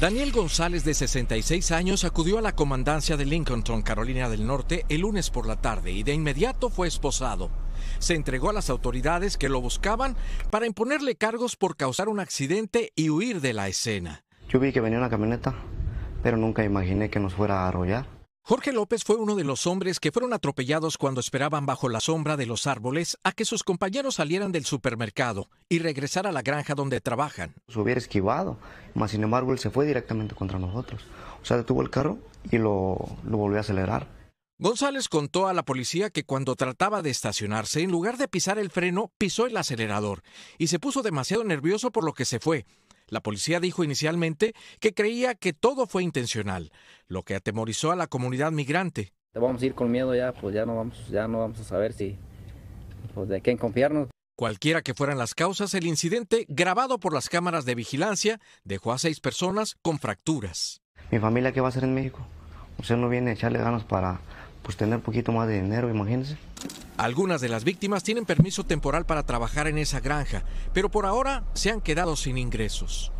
Daniel González, de 66 años, acudió a la comandancia de Lincolnton, Carolina del Norte, el lunes por la tarde y de inmediato fue esposado. Se entregó a las autoridades que lo buscaban para imponerle cargos por causar un accidente y huir de la escena. Yo vi que venía una camioneta, pero nunca imaginé que nos fuera a arrollar. Jorge López fue uno de los hombres que fueron atropellados cuando esperaban bajo la sombra de los árboles a que sus compañeros salieran del supermercado y regresar a la granja donde trabajan. Se hubiera esquivado, mas sin embargo él se fue directamente contra nosotros. O sea, detuvo el carro y lo, lo volvió a acelerar. González contó a la policía que cuando trataba de estacionarse, en lugar de pisar el freno, pisó el acelerador y se puso demasiado nervioso por lo que se fue. La policía dijo inicialmente que creía que todo fue intencional, lo que atemorizó a la comunidad migrante. Vamos a ir con miedo ya, pues ya no vamos, ya no vamos a saber si pues de quién confiarnos. Cualquiera que fueran las causas, el incidente, grabado por las cámaras de vigilancia, dejó a seis personas con fracturas. Mi familia, ¿qué va a hacer en México? Usted no viene a echarle ganas para pues, tener un poquito más de dinero, imagínense. Algunas de las víctimas tienen permiso temporal para trabajar en esa granja, pero por ahora se han quedado sin ingresos.